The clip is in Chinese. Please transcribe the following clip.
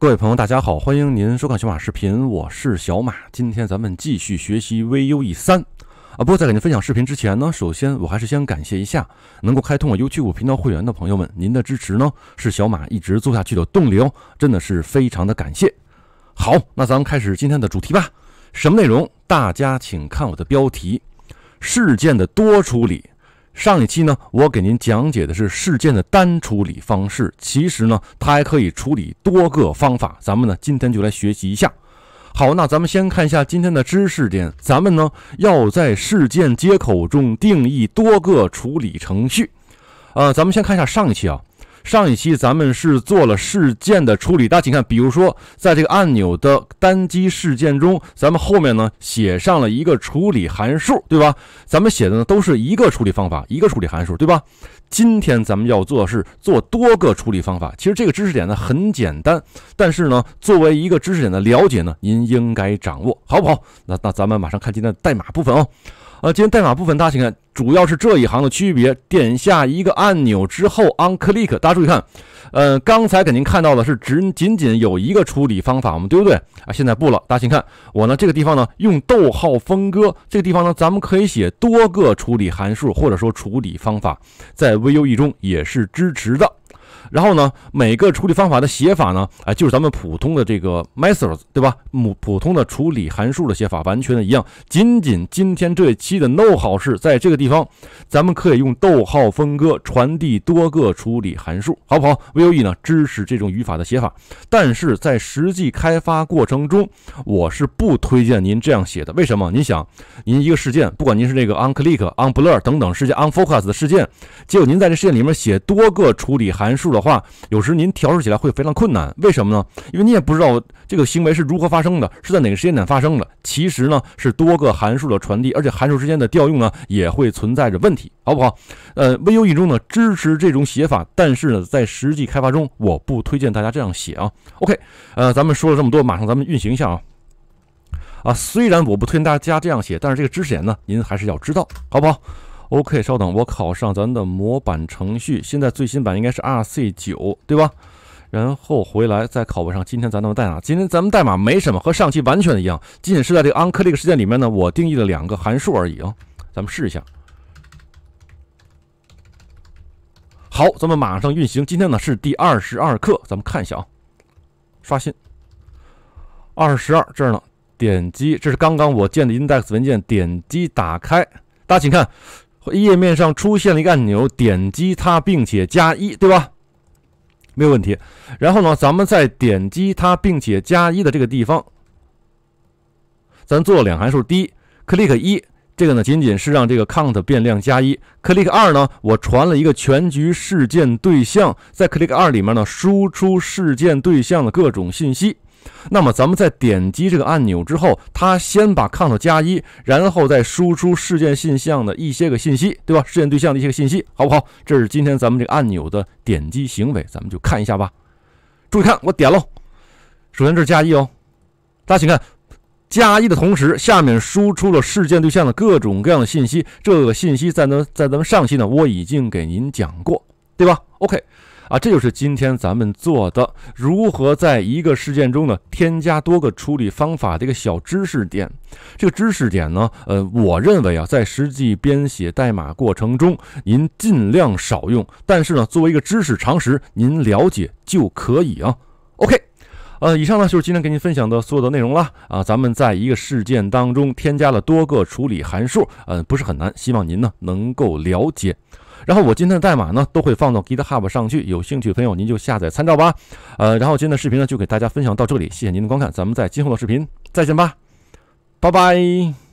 各位朋友，大家好，欢迎您收看小马视频，我是小马。今天咱们继续学习 Vue 三啊。不过在给您分享视频之前呢，首先我还是先感谢一下能够开通我 u b 五频道会员的朋友们，您的支持呢是小马一直做下去的动力哦，真的是非常的感谢。好，那咱们开始今天的主题吧。什么内容？大家请看我的标题：事件的多处理。上一期呢，我给您讲解的是事件的单处理方式。其实呢，它还可以处理多个方法。咱们呢，今天就来学习一下。好，那咱们先看一下今天的知识点。咱们呢，要在事件接口中定义多个处理程序。呃，咱们先看一下上一期啊。上一期咱们是做了事件的处理，大家请看，比如说在这个按钮的单击事件中，咱们后面呢写上了一个处理函数，对吧？咱们写的呢都是一个处理方法，一个处理函数，对吧？今天咱们要做的是做多个处理方法，其实这个知识点呢很简单，但是呢作为一个知识点的了解呢，您应该掌握，好不好？那那咱们马上看今天的代码部分哦。呃，今天代码部分大家请看，主要是这一行的区别。点下一个按钮之后，on click，大家注意看。呃，刚才给您看到的是只仅仅有一个处理方法吗？对不对啊？现在不了，大家请看我呢，这个地方呢用逗号分割，这个地方呢咱们可以写多个处理函数或者说处理方法，在 Vue 中也是支持的。然后呢，每个处理方法的写法呢，哎，就是咱们普通的这个 methods，对吧？普普通的处理函数的写法完全的一样，仅仅今天这一期的 noho 是在这个地方，咱们可以用逗号分割传递多个处理函数，好不好？Vue 呢支持这种语法的写法，但是在实际开发过程中，我是不推荐您这样写的。为什么？您想，您一个事件，不管您是这个 on click、on blur 等等事件，on focus 的事件，结果您在这事件里面写多个处理函数了。话有时您调试起来会非常困难，为什么呢？因为你也不知道这个行为是如何发生的，是在哪个时间点发生的。其实呢，是多个函数的传递，而且函数之间的调用呢，也会存在着问题，好不好？呃，Vue 中呢支持这种写法，但是呢，在实际开发中，我不推荐大家这样写啊。OK，呃，咱们说了这么多，马上咱们运行一下啊。啊，虽然我不推荐大家这样写，但是这个知识点呢，您还是要知道，好不好？OK，稍等，我考上咱的模板程序。现在最新版应该是 RC 九，对吧？然后回来再拷上。今天咱的代码，今天咱们代码没什么，和上期完全的一样，仅仅是在这个 On Click 事件里面呢，我定义了两个函数而已啊。咱们试一下。好，咱们马上运行。今天呢是第二十二课，咱们看一下啊，刷新，二十二这儿呢，点击，这是刚刚我建的 Index 文件，点击打开，大家请看。页面上出现了一个按钮，点击它并且加一，对吧？没有问题。然后呢，咱们再点击它并且加一的这个地方，咱做两函数，第一，click 一。这个呢，仅仅是让这个 count 变量加一。click 二呢，我传了一个全局事件对象，在 click 二里面呢，输出事件对象的各种信息。那么咱们在点击这个按钮之后，它先把 count 加一，然后再输出事件信象的一些个信息，对吧？事件对象的一些个信息，好不好？这是今天咱们这个按钮的点击行为，咱们就看一下吧。注意看，我点喽。首先这是加一哦，大家请看。加一的同时，下面输出了事件对象的各种各样的信息。这个信息在咱在咱们上期呢，我已经给您讲过，对吧？OK，啊，这就是今天咱们做的如何在一个事件中呢，添加多个处理方法的一个小知识点。这个知识点呢，呃，我认为啊，在实际编写代码过程中，您尽量少用。但是呢，作为一个知识常识，您了解就可以啊。OK。呃，以上呢就是今天给您分享的所有的内容了啊。咱们在一个事件当中添加了多个处理函数，嗯，不是很难，希望您呢能够了解。然后我今天的代码呢都会放到 GitHub 上去，有兴趣的朋友您就下载参照吧。呃，然后今天的视频呢就给大家分享到这里，谢谢您的观看，咱们在今后的视频再见吧，拜拜。